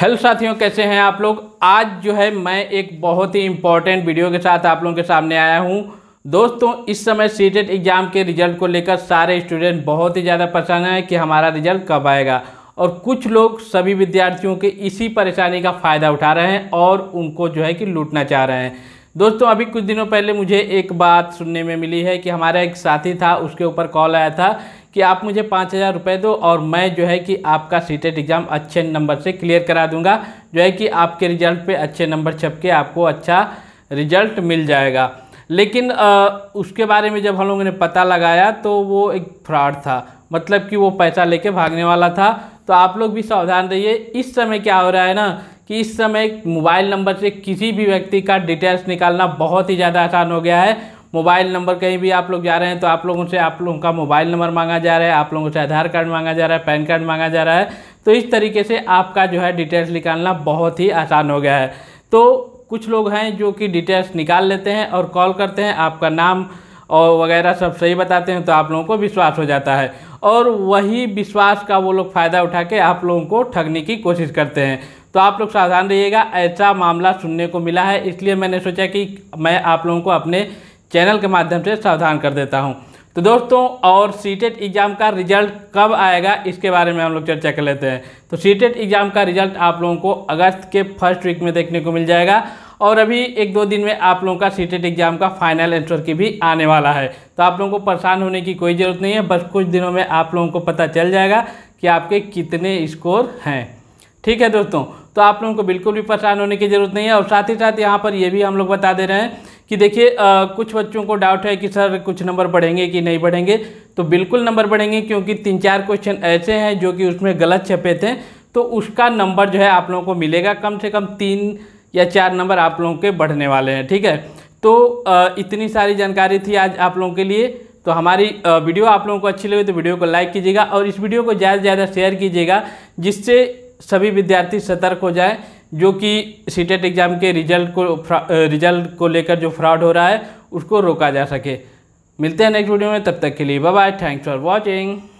hello साथियों कैसे हैं आप लोग आज जो है मैं एक बहुत ही इम्पॉर्टेंट वीडियो के साथ आप लोगों के सामने आया हूं दोस्तों इस समय सीटेट एग्ज़ाम e के रिजल्ट को लेकर सारे स्टूडेंट बहुत ही ज़्यादा परेशान हैं कि हमारा रिजल्ट कब आएगा और कुछ लोग सभी विद्यार्थियों के इसी परेशानी का फ़ायदा उठा रहे हैं और उनको जो है कि लूटना चाह रहे हैं दोस्तों अभी कुछ दिनों पहले मुझे एक बात सुनने में मिली है कि हमारा एक साथी था उसके ऊपर कॉल आया था कि आप मुझे पाँच हज़ार रुपये दो और मैं जो है कि आपका सीटेट एग्ज़ाम अच्छे नंबर से क्लियर करा दूंगा जो है कि आपके रिजल्ट पे अच्छे नंबर छप के आपको अच्छा रिजल्ट मिल जाएगा लेकिन आ, उसके बारे में जब हम लोगों ने पता लगाया तो वो एक फ्रॉड था मतलब कि वो पैसा लेके भागने वाला था तो आप लोग भी सावधान रहिए इस समय क्या हो रहा है ना कि इस समय मोबाइल नंबर से किसी भी व्यक्ति का डिटेल्स निकालना बहुत ही ज़्यादा आसान हो गया है मोबाइल नंबर कहीं भी आप लोग जा रहे हैं तो आप लोगों से आप लोगों का मोबाइल नंबर मांगा जा रहा है आप लोगों से आधार कार्ड मांगा जा रहा है पैन कार्ड मांगा जा रहा है तो इस तरीके से आपका जो है डिटेल्स निकालना बहुत ही आसान हो गया है तो कुछ लोग हैं जो कि डिटेल्स निकाल लेते हैं और कॉल करते हैं आपका नाम और वगैरह सब सही बताते हैं तो आप लोगों को विश्वास हो जाता है और वही विश्वास का वो लोग फ़ायदा उठा के आप लोगों को ठगने की कोशिश करते हैं तो आप लोग सावधान रहिएगा ऐसा मामला सुनने को मिला है इसलिए मैंने सोचा कि मैं आप लोगों को अपने चैनल के माध्यम से सावधान कर देता हूँ तो दोस्तों और सीटेट एग्ज़ाम का रिजल्ट कब आएगा इसके बारे में हम लोग चर्चा कर लेते हैं तो सीटेट एग्ज़ाम का रिजल्ट आप लोगों को अगस्त के फर्स्ट वीक में देखने को मिल जाएगा और अभी एक दो दिन में आप लोगों का सीटेट एग्ज़ाम का फाइनल आंसर की भी आने वाला है तो आप लोगों को परेशान होने की कोई ज़रूरत नहीं है बस कुछ दिनों में आप लोगों को पता चल जाएगा कि आपके कितने स्कोर हैं ठीक है दोस्तों तो आप लोगों को बिल्कुल भी परेशान होने की ज़रूरत नहीं है और साथ ही साथ यहाँ पर ये भी हम लोग बता दे रहे हैं कि देखिए कुछ बच्चों को डाउट है कि सर कुछ नंबर बढ़ेंगे कि नहीं बढ़ेंगे तो बिल्कुल नंबर बढ़ेंगे क्योंकि तीन चार क्वेश्चन ऐसे हैं जो कि उसमें गलत छपे थे तो उसका नंबर जो है आप लोगों को मिलेगा कम से कम तीन या चार नंबर आप लोगों के बढ़ने वाले हैं ठीक है तो इतनी सारी जानकारी थी आज आप लोगों के लिए तो हमारी वीडियो आप लोगों को अच्छी लगी तो वीडियो को लाइक कीजिएगा और इस वीडियो को ज़्यादा से ज़्यादा शेयर कीजिएगा जिससे सभी विद्यार्थी सतर्क हो जाएँ जो कि सीटेट एग्ज़ाम e के रिजल्ट को रिजल्ट को लेकर जो फ्रॉड हो रहा है उसको रोका जा सके मिलते हैं नेक्स्ट वीडियो में तब तक के लिए bye bye thanks for watching